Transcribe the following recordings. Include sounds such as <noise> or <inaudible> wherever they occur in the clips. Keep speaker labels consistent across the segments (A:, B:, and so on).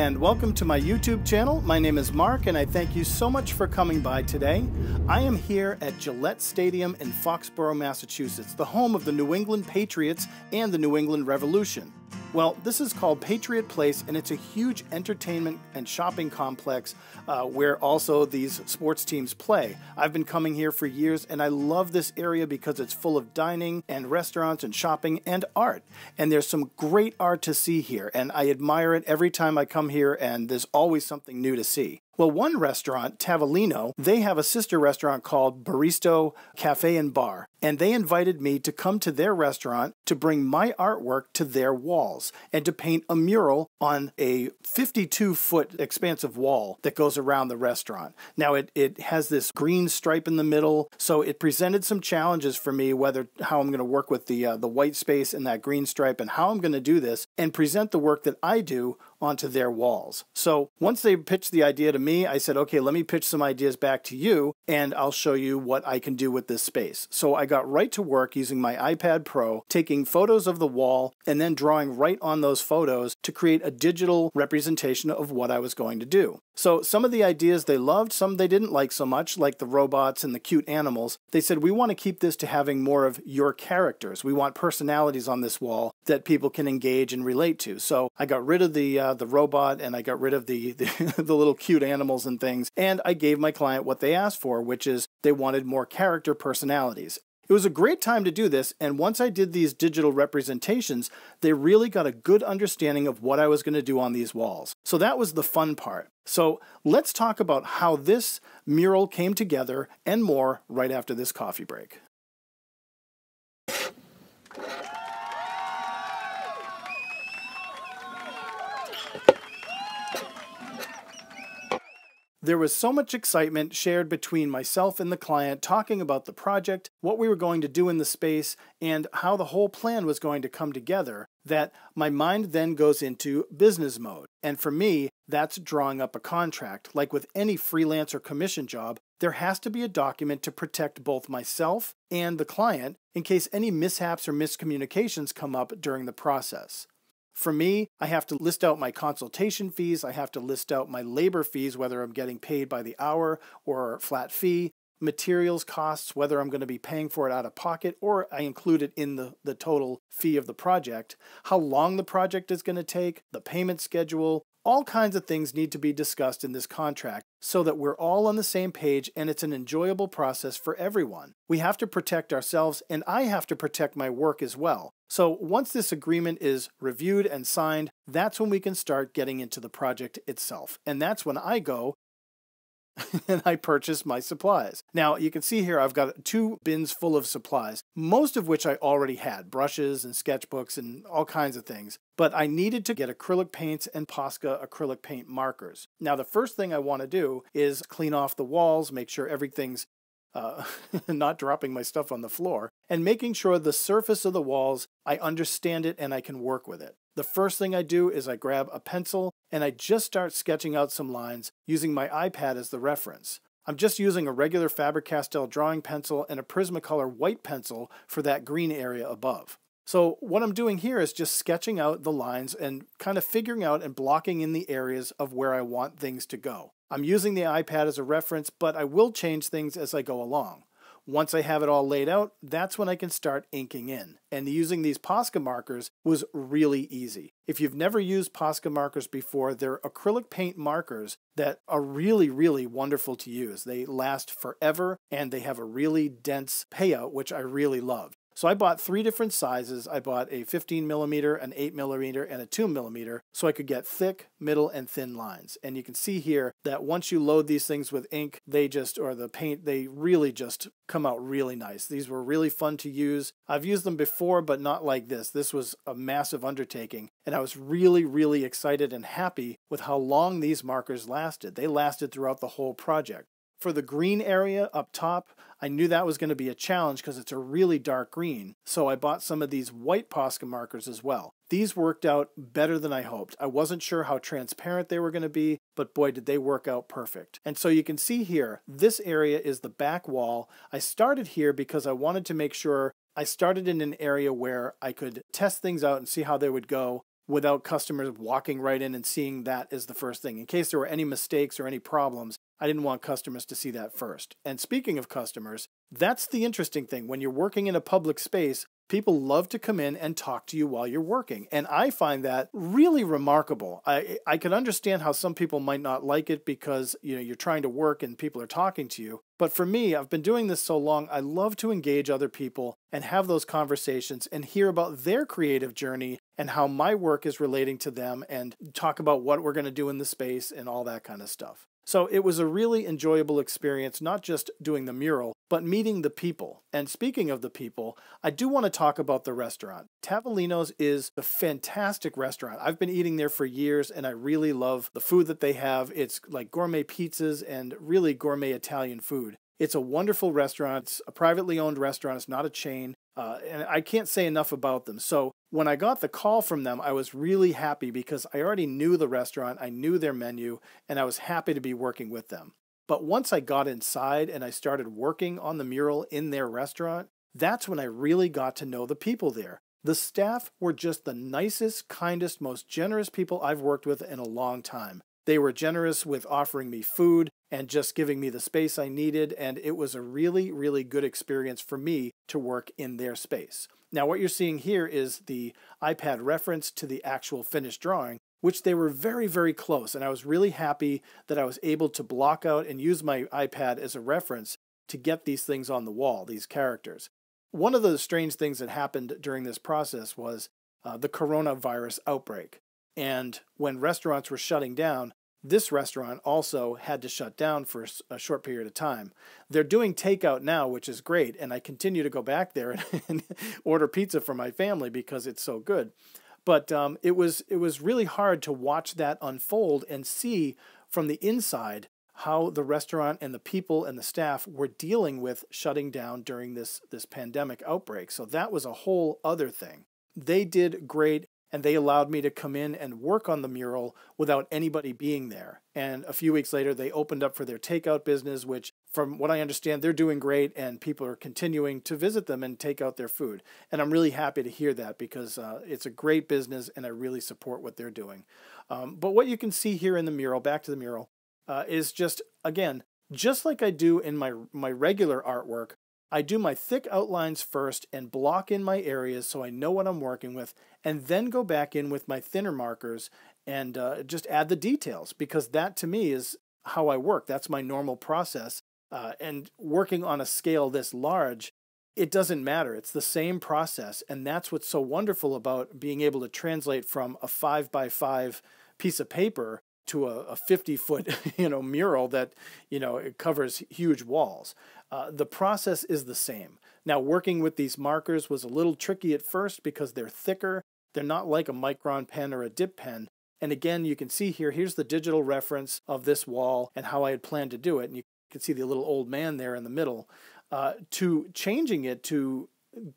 A: and welcome to my YouTube channel. My name is Mark, and I thank you so much for coming by today. I am here at Gillette Stadium in Foxborough, Massachusetts, the home of the New England Patriots and the New England Revolution. Well, this is called Patriot Place, and it's a huge entertainment and shopping complex uh, where also these sports teams play. I've been coming here for years, and I love this area because it's full of dining and restaurants and shopping and art. And there's some great art to see here, and I admire it every time I come here, and there's always something new to see. Well, one restaurant, Tavolino, they have a sister restaurant called Baristo Cafe and Bar, and they invited me to come to their restaurant to bring my artwork to their walls and to paint a mural on a 52 foot expansive wall that goes around the restaurant. Now, it, it has this green stripe in the middle, so it presented some challenges for me whether how I'm going to work with the, uh, the white space and that green stripe and how I'm going to do this and present the work that I do onto their walls. So once they pitched the idea to me, I said, okay, let me pitch some ideas back to you and I'll show you what I can do with this space. So I got right to work using my iPad Pro, taking photos of the wall and then drawing right on those photos to create a digital representation of what I was going to do. So some of the ideas they loved, some they didn't like so much, like the robots and the cute animals. They said, we want to keep this to having more of your characters. We want personalities on this wall that people can engage and relate to. So I got rid of the uh, uh, the robot and I got rid of the, the, <laughs> the little cute animals and things. And I gave my client what they asked for, which is they wanted more character personalities. It was a great time to do this, and once I did these digital representations, they really got a good understanding of what I was going to do on these walls. So that was the fun part. So let's talk about how this mural came together and more right after this coffee break. There was so much excitement shared between myself and the client talking about the project, what we were going to do in the space, and how the whole plan was going to come together that my mind then goes into business mode. And for me, that's drawing up a contract. Like with any freelance or commission job, there has to be a document to protect both myself and the client in case any mishaps or miscommunications come up during the process. For me, I have to list out my consultation fees, I have to list out my labor fees, whether I'm getting paid by the hour or flat fee, materials costs, whether I'm going to be paying for it out of pocket or I include it in the, the total fee of the project, how long the project is going to take, the payment schedule, all kinds of things need to be discussed in this contract so that we're all on the same page and it's an enjoyable process for everyone. We have to protect ourselves and I have to protect my work as well. So once this agreement is reviewed and signed, that's when we can start getting into the project itself. And that's when I go <laughs> and I purchased my supplies. Now, you can see here I've got two bins full of supplies, most of which I already had brushes and sketchbooks and all kinds of things. But I needed to get acrylic paints and Posca acrylic paint markers. Now, the first thing I want to do is clean off the walls, make sure everything's uh, <laughs> not dropping my stuff on the floor, and making sure the surface of the walls, I understand it and I can work with it. The first thing I do is I grab a pencil and I just start sketching out some lines using my iPad as the reference. I'm just using a regular Faber-Castell drawing pencil and a Prismacolor white pencil for that green area above. So what I'm doing here is just sketching out the lines and kind of figuring out and blocking in the areas of where I want things to go. I'm using the iPad as a reference, but I will change things as I go along. Once I have it all laid out, that's when I can start inking in. And using these Posca markers was really easy. If you've never used Posca markers before, they're acrylic paint markers that are really, really wonderful to use. They last forever and they have a really dense payout, which I really love. So I bought three different sizes. I bought a 15 millimeter, an 8 millimeter, and a 2 millimeter so I could get thick, middle, and thin lines. And you can see here that once you load these things with ink, they just, or the paint, they really just come out really nice. These were really fun to use. I've used them before, but not like this. This was a massive undertaking. And I was really, really excited and happy with how long these markers lasted. They lasted throughout the whole project. For the green area up top, I knew that was going to be a challenge because it's a really dark green, so I bought some of these white Posca markers as well. These worked out better than I hoped. I wasn't sure how transparent they were going to be, but boy, did they work out perfect. And so you can see here, this area is the back wall. I started here because I wanted to make sure I started in an area where I could test things out and see how they would go without customers walking right in and seeing that as the first thing. In case there were any mistakes or any problems, I didn't want customers to see that first. And speaking of customers, that's the interesting thing. When you're working in a public space, people love to come in and talk to you while you're working. And I find that really remarkable. I, I can understand how some people might not like it because, you know, you're trying to work and people are talking to you. But for me, I've been doing this so long, I love to engage other people and have those conversations and hear about their creative journey and how my work is relating to them and talk about what we're going to do in the space and all that kind of stuff. So it was a really enjoyable experience, not just doing the mural, but meeting the people. And speaking of the people, I do want to talk about the restaurant. Tavolino's is a fantastic restaurant. I've been eating there for years and I really love the food that they have. It's like gourmet pizzas and really gourmet Italian food. It's a wonderful restaurant. It's a privately owned restaurant. It's not a chain. Uh, and I can't say enough about them. So when I got the call from them, I was really happy because I already knew the restaurant, I knew their menu, and I was happy to be working with them. But once I got inside and I started working on the mural in their restaurant, that's when I really got to know the people there. The staff were just the nicest, kindest, most generous people I've worked with in a long time. They were generous with offering me food and just giving me the space I needed. And it was a really, really good experience for me to work in their space. Now, what you're seeing here is the iPad reference to the actual finished drawing, which they were very, very close. And I was really happy that I was able to block out and use my iPad as a reference to get these things on the wall, these characters. One of the strange things that happened during this process was uh, the coronavirus outbreak. And when restaurants were shutting down, this restaurant also had to shut down for a short period of time. They're doing takeout now, which is great, and I continue to go back there and, <laughs> and order pizza for my family because it's so good. But um, it was it was really hard to watch that unfold and see from the inside how the restaurant and the people and the staff were dealing with shutting down during this this pandemic outbreak. So that was a whole other thing. They did great and they allowed me to come in and work on the mural without anybody being there. And a few weeks later, they opened up for their takeout business, which, from what I understand, they're doing great, and people are continuing to visit them and take out their food. And I'm really happy to hear that because uh, it's a great business, and I really support what they're doing. Um, but what you can see here in the mural, back to the mural, uh, is just again just like I do in my my regular artwork, I do my thick outlines first and block in my areas so I know what I'm working with, and then go back in with my thinner markers and uh, just add the details because that to me is how I work. That's my normal process. Uh, and working on a scale this large, it doesn't matter. It's the same process. And that's what's so wonderful about being able to translate from a five by five piece of paper to a, a 50 foot <laughs> you know mural that you know it covers huge walls uh, the process is the same. Now, working with these markers was a little tricky at first because they're thicker. They're not like a micron pen or a dip pen. And again, you can see here, here's the digital reference of this wall and how I had planned to do it. And you can see the little old man there in the middle. Uh, to changing it to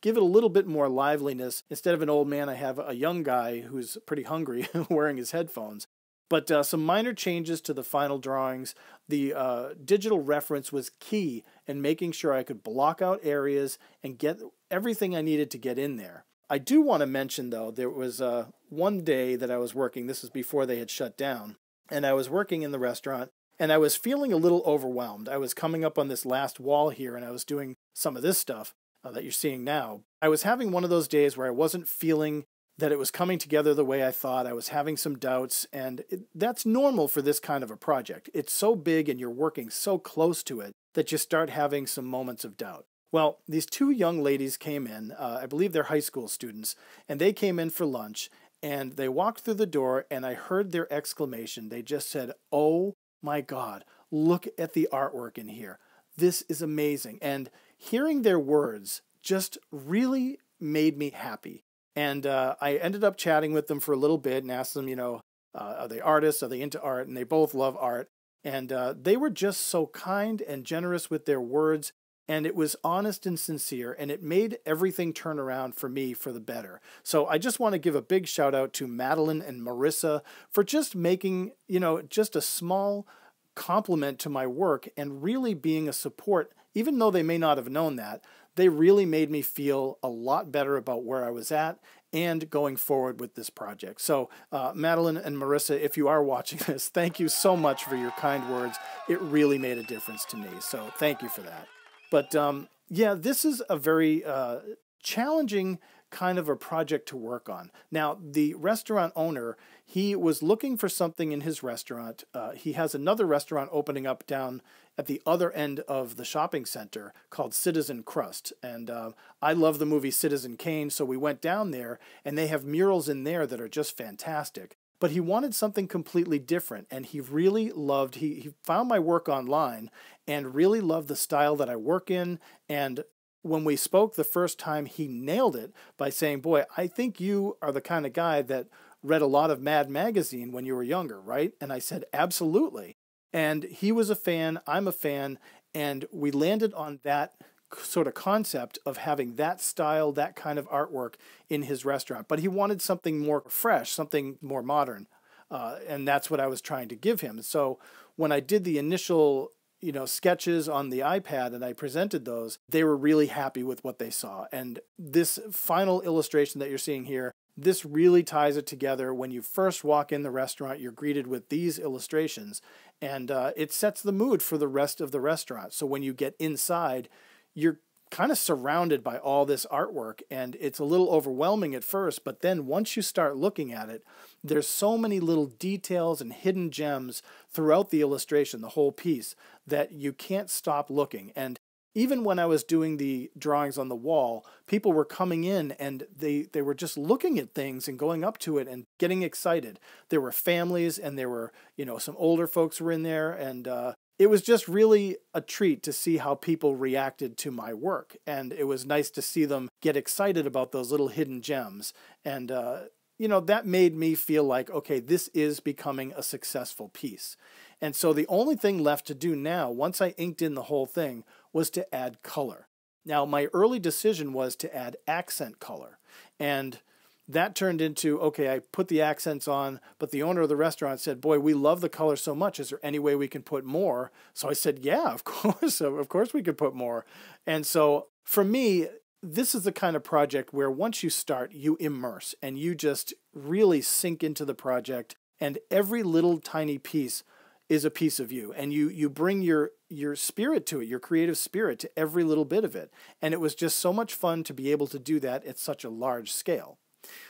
A: give it a little bit more liveliness. Instead of an old man, I have a young guy who's pretty hungry <laughs> wearing his headphones. But uh, some minor changes to the final drawings. The uh, digital reference was key in making sure I could block out areas and get everything I needed to get in there. I do want to mention, though, there was uh, one day that I was working, this was before they had shut down, and I was working in the restaurant and I was feeling a little overwhelmed. I was coming up on this last wall here and I was doing some of this stuff uh, that you're seeing now. I was having one of those days where I wasn't feeling that it was coming together the way I thought. I was having some doubts, and it, that's normal for this kind of a project. It's so big and you're working so close to it that you start having some moments of doubt. Well, these two young ladies came in, uh, I believe they're high school students, and they came in for lunch and they walked through the door and I heard their exclamation. They just said, Oh my God, look at the artwork in here. This is amazing. And hearing their words just really made me happy and uh, I ended up chatting with them for a little bit and asked them, you know, uh, are they artists? Are they into art? And they both love art. And uh, they were just so kind and generous with their words. And it was honest and sincere, and it made everything turn around for me for the better. So I just want to give a big shout out to Madeline and Marissa for just making, you know, just a small compliment to my work and really being a support, even though they may not have known that they really made me feel a lot better about where I was at and going forward with this project. So, uh, Madeline and Marissa, if you are watching <laughs> this, thank you so much for your kind words. It really made a difference to me. So, thank you for that. But um, yeah, this is a very uh, challenging kind of a project to work on. Now, the restaurant owner, he was looking for something in his restaurant. Uh, he has another restaurant opening up down at the other end of the shopping center called Citizen Crust. And uh, I love the movie Citizen Kane, so we went down there, and they have murals in there that are just fantastic. But he wanted something completely different, and he really loved, he, he found my work online and really loved the style that I work in and when we spoke the first time, he nailed it by saying, Boy, I think you are the kind of guy that read a lot of Mad Magazine when you were younger, right? And I said, Absolutely. And he was a fan, I'm a fan, and we landed on that sort of concept of having that style, that kind of artwork in his restaurant. But he wanted something more fresh, something more modern. Uh, and that's what I was trying to give him. So when I did the initial you know sketches on the iPad and I presented those, they were really happy with what they saw. And this final illustration that you're seeing here this really ties it together. When you first walk in the restaurant, you're greeted with these illustrations, and uh, it sets the mood for the rest of the restaurant. So when you get inside, you're kind of surrounded by all this artwork, and it's a little overwhelming at first, but then once you start looking at it, there's so many little details and hidden gems throughout the illustration, the whole piece, that you can't stop looking. And even when I was doing the drawings on the wall, people were coming in and they, they were just looking at things and going up to it and getting excited. There were families and there were, you know, some older folks were in there. And uh, it was just really a treat to see how people reacted to my work. And it was nice to see them get excited about those little hidden gems. And, uh, you know, that made me feel like, okay, this is becoming a successful piece. And so the only thing left to do now, once I inked in the whole thing, was to add color. Now, my early decision was to add accent color. And that turned into okay, I put the accents on, but the owner of the restaurant said, Boy, we love the color so much. Is there any way we can put more? So I said, Yeah, of <laughs> course. of course, we could put more. And so for me, this is the kind of project where once you start, you immerse and you just really sink into the project, and every little tiny piece is a piece of you and you you bring your your spirit to it your creative spirit to every little bit of it and it was just so much fun to be able to do that at such a large scale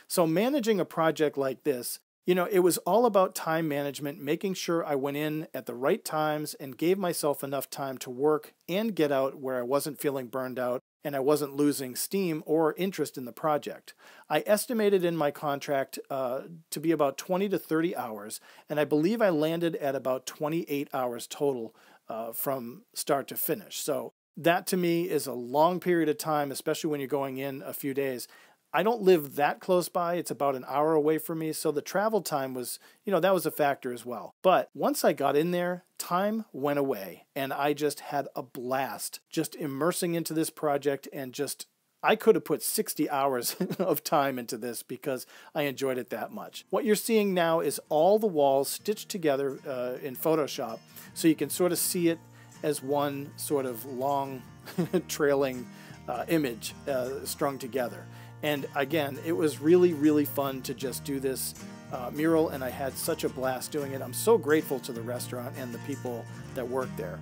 A: so managing a project like this you know it was all about time management making sure i went in at the right times and gave myself enough time to work and get out where i wasn't feeling burned out and I wasn't losing steam or interest in the project. I estimated in my contract uh, to be about 20 to 30 hours, and I believe I landed at about 28 hours total uh, from start to finish. So that to me is a long period of time, especially when you're going in a few days, I don't live that close by. It's about an hour away from me. So the travel time was, you know, that was a factor as well. But once I got in there, time went away and I just had a blast just immersing into this project and just I could have put 60 hours <laughs> of time into this because I enjoyed it that much. What you're seeing now is all the walls stitched together uh, in Photoshop so you can sort of see it as one sort of long <laughs> trailing uh, image uh, strung together. And again, it was really, really fun to just do this uh, mural, and I had such a blast doing it. I'm so grateful to the restaurant and the people that work there.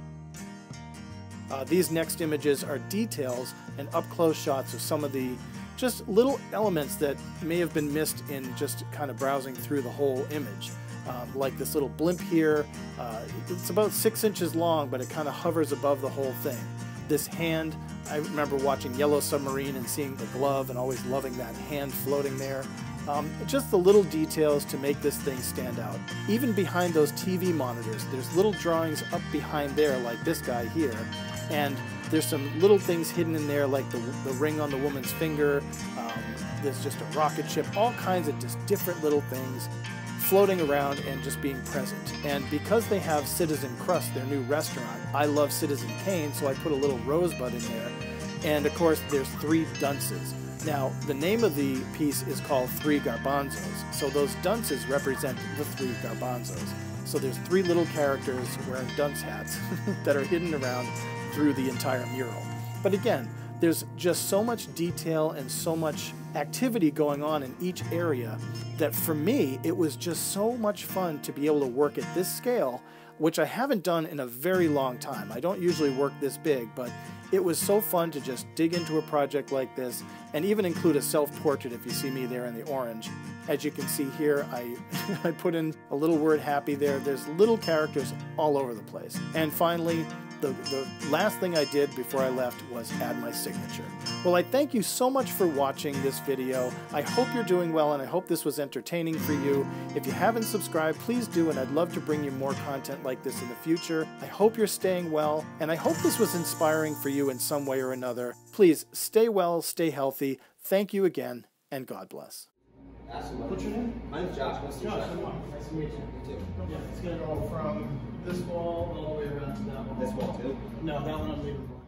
A: Uh, these next images are details and up close shots of some of the just little elements that may have been missed in just kind of browsing through the whole image. Um, like this little blimp here, uh, it's about six inches long, but it kind of hovers above the whole thing this hand. I remember watching Yellow Submarine and seeing the glove and always loving that hand floating there. Um, just the little details to make this thing stand out. Even behind those TV monitors, there's little drawings up behind there, like this guy here, and there's some little things hidden in there, like the, the ring on the woman's finger. Um, there's just a rocket ship, all kinds of just different little things floating around and just being present. And because they have Citizen Crust, their new restaurant, I love Citizen Kane, so I put a little rosebud in there. And of course, there's three dunces. Now, the name of the piece is called Three Garbanzos, so those dunces represent the three garbanzos. So there's three little characters wearing dunce hats <laughs> that are hidden around through the entire mural. But again, there's just so much detail and so much activity going on in each area that for me, it was just so much fun to be able to work at this scale, which I haven't done in a very long time. I don't usually work this big, but it was so fun to just dig into a project like this and even include a self portrait if you see me there in the orange. As you can see here, I, <laughs> I put in a little word happy there. There's little characters all over the place. And finally, the, the last thing I did before I left was add my signature. Well, I thank you so much for watching this video. I hope you're doing well and I hope this was entertaining for you. If you haven't subscribed, please do and I'd love to bring you more content like this in the future. I hope you're staying well and I hope this was inspiring for you in some way or another. Please stay well, stay healthy. Thank you again and God bless. What's your name? My name's Josh. Nice Josh, Nice to meet you. You too. Yeah, it's gonna go from this wall all the way around to that wall. This wall too? No, that one I'm leaving.